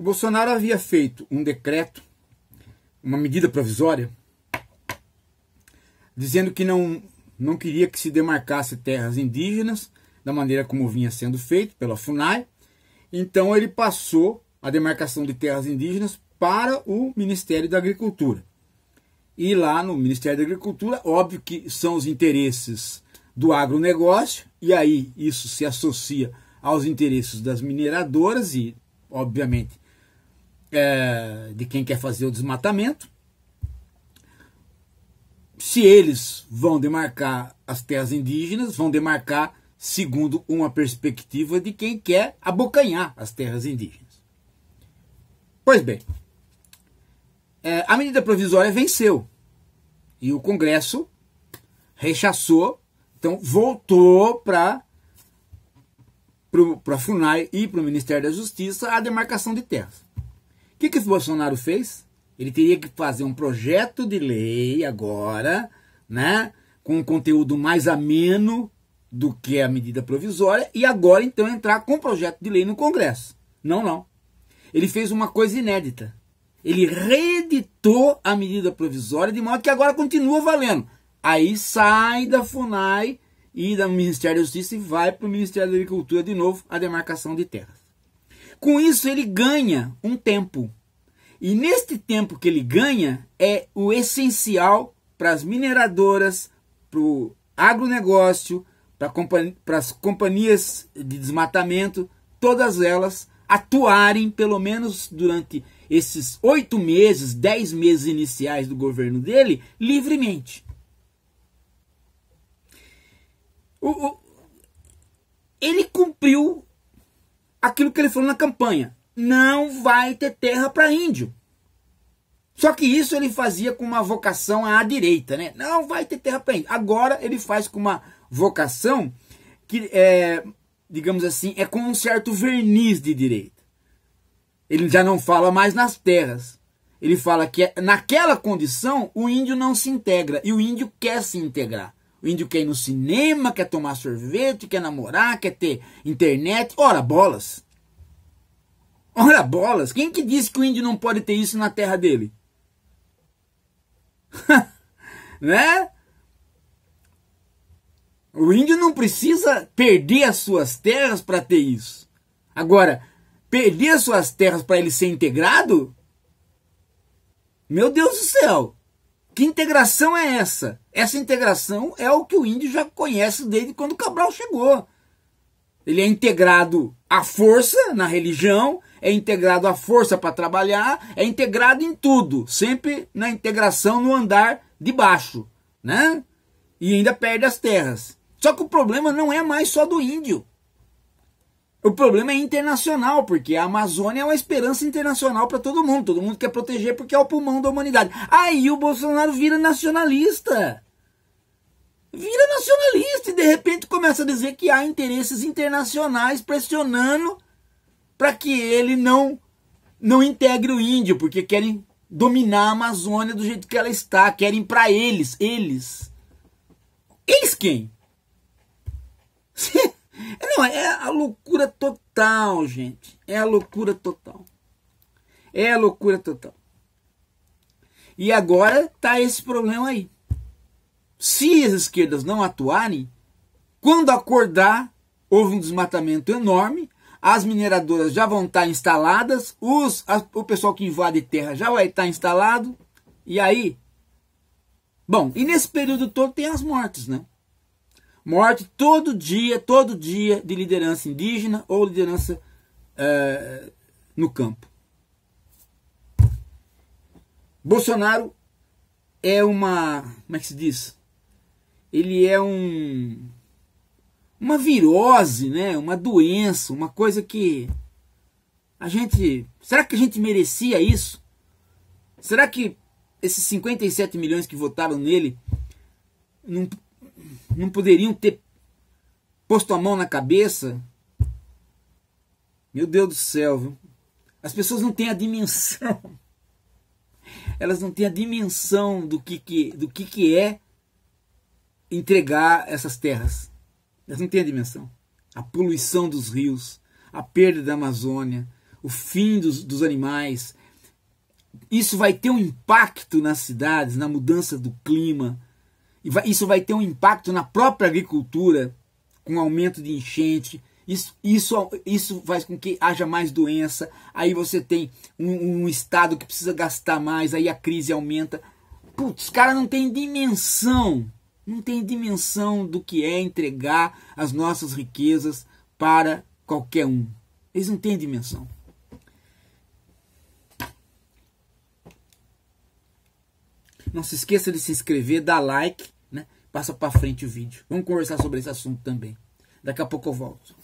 O Bolsonaro havia feito um decreto, uma medida provisória, dizendo que não, não queria que se demarcasse terras indígenas da maneira como vinha sendo feito pela FUNAI. Então ele passou a demarcação de terras indígenas para o Ministério da Agricultura. E lá no Ministério da Agricultura, óbvio que são os interesses do agronegócio, e aí isso se associa aos interesses das mineradoras e, obviamente, é, de quem quer fazer o desmatamento. Se eles vão demarcar as terras indígenas, vão demarcar segundo uma perspectiva de quem quer abocanhar as terras indígenas. Pois bem, é, a medida provisória venceu e o Congresso rechaçou, então voltou para para a FUNAI e para o Ministério da Justiça a demarcação de terras que, que o Bolsonaro fez? Ele teria que fazer um projeto de lei agora, né? Com um conteúdo mais ameno do que a medida provisória, e agora então entrar com um projeto de lei no Congresso. Não, não. Ele fez uma coisa inédita. Ele reeditou a medida provisória de modo que agora continua valendo. Aí sai da FUNAI e do Ministério da Justiça e vai para o Ministério da Agricultura de novo a demarcação de terras. Com isso, ele ganha um tempo. E neste tempo que ele ganha, é o essencial para as mineradoras, para o agronegócio, para as companhias de desmatamento, todas elas atuarem pelo menos durante esses oito meses, dez meses iniciais do governo dele, livremente. O, o, ele cumpriu aquilo que ele falou na campanha: não vai ter terra para índio. Só que isso ele fazia com uma vocação à direita, né? Não vai ter terra para índio. Agora ele faz com uma vocação que é, digamos assim, é com um certo verniz de direita. Ele já não fala mais nas terras. Ele fala que é, naquela condição o índio não se integra e o índio quer se integrar. O índio quer ir no cinema, quer tomar sorvete, quer namorar, quer ter internet. Ora, bolas! Ora, bolas! Quem que disse que o índio não pode ter isso na terra dele? né? O índio não precisa perder as suas terras para ter isso. Agora, perder as suas terras para ele ser integrado? Meu Deus do céu! Que integração é essa? Essa integração é o que o índio já conhece desde quando Cabral chegou. Ele é integrado à força na religião, é integrado à força para trabalhar, é integrado em tudo, sempre na integração no andar de baixo, né? E ainda perde as terras. Só que o problema não é mais só do índio. O problema é internacional, porque a Amazônia é uma esperança internacional para todo mundo. Todo mundo quer proteger porque é o pulmão da humanidade. Aí o Bolsonaro vira nacionalista. Vira nacionalista e de repente começa a dizer que há interesses internacionais pressionando para que ele não não integre o índio, porque querem dominar a Amazônia do jeito que ela está, querem para eles, eles. Eles quem? Não, é a loucura total, gente. É a loucura total. É a loucura total. E agora tá esse problema aí. Se as esquerdas não atuarem, quando acordar, houve um desmatamento enorme, as mineradoras já vão estar tá instaladas, os, a, o pessoal que invade terra já vai estar tá instalado, e aí? Bom, e nesse período todo tem as mortes, né? Morte todo dia, todo dia de liderança indígena ou liderança é, no campo. Bolsonaro é uma. Como é que se diz? Ele é um. Uma virose, né? Uma doença, uma coisa que. A gente. Será que a gente merecia isso? Será que esses 57 milhões que votaram nele não não poderiam ter posto a mão na cabeça? Meu Deus do céu, viu? As pessoas não têm a dimensão. Elas não têm a dimensão do que, que, do que, que é entregar essas terras. Elas não têm a dimensão. A poluição dos rios, a perda da Amazônia, o fim dos, dos animais. Isso vai ter um impacto nas cidades, na mudança do clima, e vai, isso vai ter um impacto na própria agricultura, com aumento de enchente. Isso, isso, isso faz com que haja mais doença. Aí você tem um, um estado que precisa gastar mais, aí a crise aumenta. Putz, os caras não têm dimensão, não tem dimensão do que é entregar as nossas riquezas para qualquer um. Eles não têm dimensão. Não se esqueça de se inscrever, dar like, né? Passa para frente o vídeo. Vamos conversar sobre esse assunto também. Daqui a pouco eu volto.